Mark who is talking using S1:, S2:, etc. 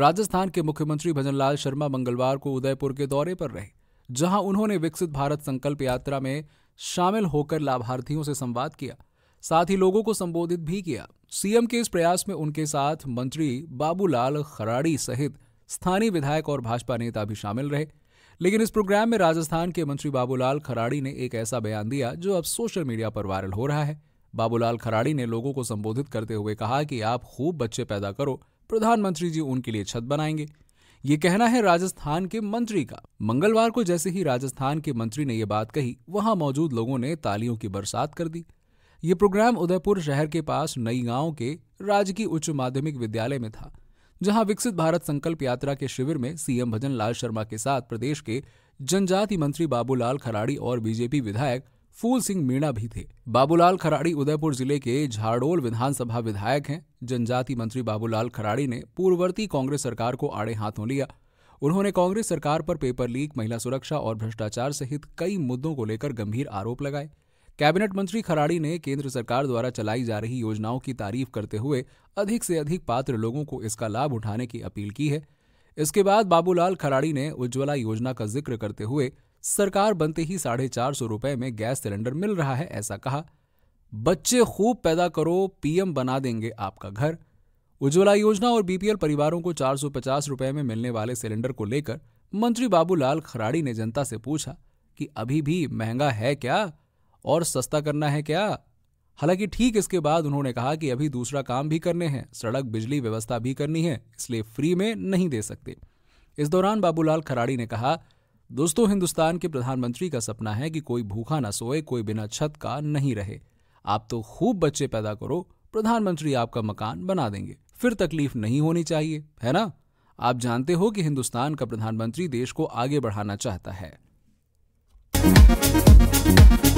S1: राजस्थान के मुख्यमंत्री भजनलाल शर्मा मंगलवार को उदयपुर के दौरे पर रहे जहां उन्होंने विकसित भारत संकल्प यात्रा में शामिल होकर लाभार्थियों से संवाद किया साथ ही लोगों को संबोधित भी किया सीएम के इस प्रयास में उनके साथ मंत्री बाबूलाल खराड़ी सहित स्थानीय विधायक और भाजपा नेता भी शामिल रहे लेकिन इस प्रोग्राम में राजस्थान के मंत्री बाबूलाल खराड़ी ने एक ऐसा बयान दिया जो अब सोशल मीडिया पर वायरल हो रहा है बाबूलाल खराड़ी ने लोगों को संबोधित करते हुए कहा कि आप खूब बच्चे पैदा करो प्रधानमंत्री जी उनके लिए छत बनाएंगे ये कहना है राजस्थान के मंत्री का मंगलवार को जैसे ही राजस्थान के मंत्री ने यह बात कही वहां मौजूद लोगों ने तालियों की बरसात कर दी ये प्रोग्राम उदयपुर शहर के पास नई गांव के राजकीय उच्च माध्यमिक विद्यालय में था जहां विकसित भारत संकल्प यात्रा के शिविर में सीएम भजन लाल शर्मा के साथ प्रदेश के जनजाति मंत्री बाबूलाल खराड़ी और बीजेपी विधायक फूल सिंह मीणा भी थे बाबूलाल खराड़ी उदयपुर जिले के झाड़ोल विधानसभा विधायक हैं जनजाति मंत्री बाबूलाल खराड़ी ने पूर्ववर्ती कांग्रेस सरकार को आड़े हाथों लिया उन्होंने कांग्रेस सरकार पर पेपर लीक महिला सुरक्षा और भ्रष्टाचार सहित कई मुद्दों को लेकर गंभीर आरोप लगाए कैबिनेट मंत्री खराड़ी ने केंद्र सरकार द्वारा चलाई जा रही योजनाओं की तारीफ करते हुए अधिक से अधिक पात्र लोगों को इसका लाभ उठाने की अपील की है इसके बाद बाबूलाल खराड़ी ने उज्ज्वला योजना का जिक्र करते हुए सरकार बनते ही साढ़े चार सौ रुपये में गैस सिलेंडर मिल रहा है ऐसा कहा बच्चे खूब पैदा करो पीएम बना देंगे आपका घर उज्ज्वला योजना और बीपीएल परिवारों को चार सौ पचास रुपये में मिलने वाले सिलेंडर को लेकर मंत्री बाबूलाल खराड़ी ने जनता से पूछा कि अभी भी महंगा है क्या और सस्ता करना है क्या हालांकि ठीक इसके बाद उन्होंने कहा कि अभी दूसरा काम भी करने हैं सड़क बिजली व्यवस्था भी करनी है इसलिए फ्री में नहीं दे सकते इस दौरान बाबूलाल खराड़ी ने कहा दोस्तों हिंदुस्तान के प्रधानमंत्री का सपना है कि कोई भूखा ना सोए कोई बिना छत का नहीं रहे आप तो खूब बच्चे पैदा करो प्रधानमंत्री आपका मकान बना देंगे फिर तकलीफ नहीं होनी चाहिए है ना आप जानते हो कि हिंदुस्तान का प्रधानमंत्री देश को आगे बढ़ाना चाहता है